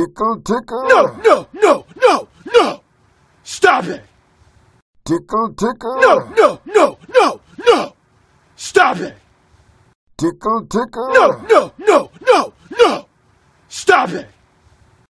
Tickle, tickle. No, no, no, no, no. Stop it. Tickle, tickle. No, no, no, no, no. Stop it. Tickle, tickle. No, no, no, no, no. Stop it.